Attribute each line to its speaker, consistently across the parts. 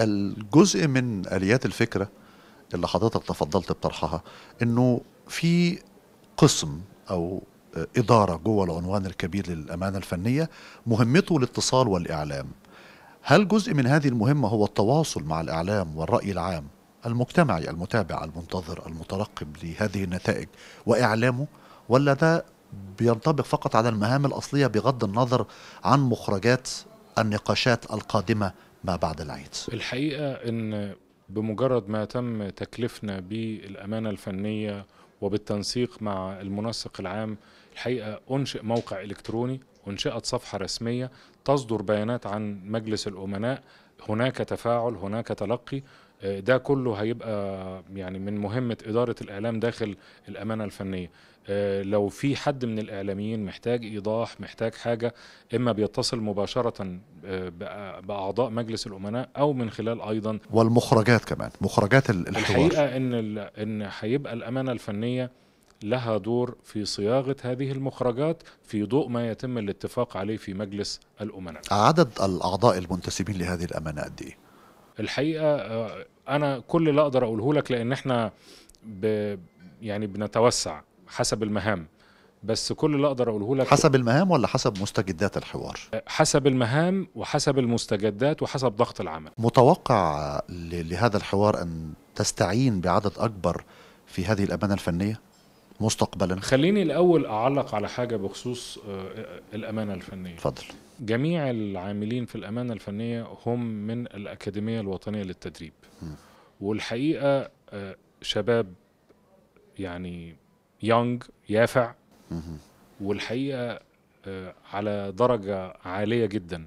Speaker 1: الجزء من اليات الفكره اللي حضرتك تفضلت بطرحها انه في قسم او اداره جوه العنوان الكبير للامانه الفنيه مهمته الاتصال والاعلام هل جزء من هذه المهمه هو التواصل مع الاعلام والراي العام المجتمعي المتابع المنتظر المترقب لهذه النتائج واعلامه ولا ده بينطبق فقط على المهام الاصليه بغض النظر عن مخرجات النقاشات القادمه ما بعد العيد
Speaker 2: الحقيقة أن بمجرد ما تم تكليفنا بالأمانة الفنية وبالتنسيق مع المنسق العام الحقيقة أنشئ موقع إلكتروني أنشئت صفحة رسمية تصدر بيانات عن مجلس الأمناء هناك تفاعل هناك تلقي ده كله هيبقى يعني من مهمه اداره الاعلام داخل الامانه الفنيه آه، لو في حد من الاعلاميين محتاج ايضاح محتاج حاجه اما بيتصل مباشره آه، باعضاء مجلس الامناء او من خلال ايضا
Speaker 1: والمخرجات كمان مخرجات الحوار الحقيقه
Speaker 2: ان ان هيبقى الامانه الفنيه لها دور في صياغه هذه المخرجات في ضوء ما يتم الاتفاق عليه في مجلس الامناء
Speaker 1: عدد الاعضاء المنتسبين لهذه الامانه قد ايه
Speaker 2: الحقيقه آه، انا كل اللي اقدر اقوله لك لان احنا ب يعني بنتوسع حسب المهام بس كل اللي اقدر اقوله لك حسب
Speaker 1: المهام ولا حسب مستجدات الحوار
Speaker 2: أه، حسب المهام وحسب المستجدات وحسب ضغط العمل
Speaker 1: متوقع لهذا الحوار ان تستعين بعدد اكبر في هذه الامانه الفنيه مستقبلا خليني
Speaker 2: الاول اعلق على حاجه بخصوص آه، الامانه الفنيه اتفضل جميع العاملين في الامانه الفنيه هم من الاكاديميه الوطنيه للتدريب م. والحقيقه آه، شباب يعني يونج يافع م. والحقيقه آه، على درجه عاليه جدا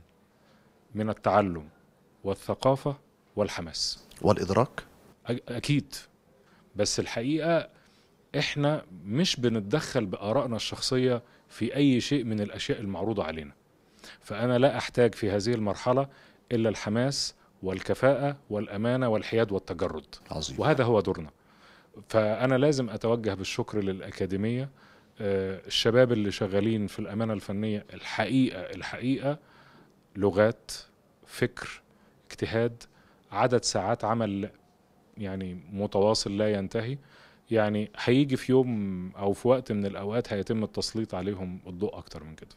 Speaker 2: من التعلم والثقافه والحماس
Speaker 1: والادراك
Speaker 2: اكيد بس الحقيقه احنا مش بنتدخل بارائنا الشخصيه في اي شيء من الاشياء المعروضه علينا فانا لا احتاج في هذه المرحله الا الحماس والكفاءه والامانه والحياد والتجرد عظيم. وهذا هو دورنا فانا لازم اتوجه بالشكر للاكاديميه آه، الشباب اللي شغالين في الامانه الفنيه الحقيقه الحقيقه لغات فكر اجتهاد عدد ساعات عمل يعني متواصل لا ينتهي يعني هيجي في يوم او في وقت من الاوقات هيتم التسليط عليهم الضوء اكتر من كده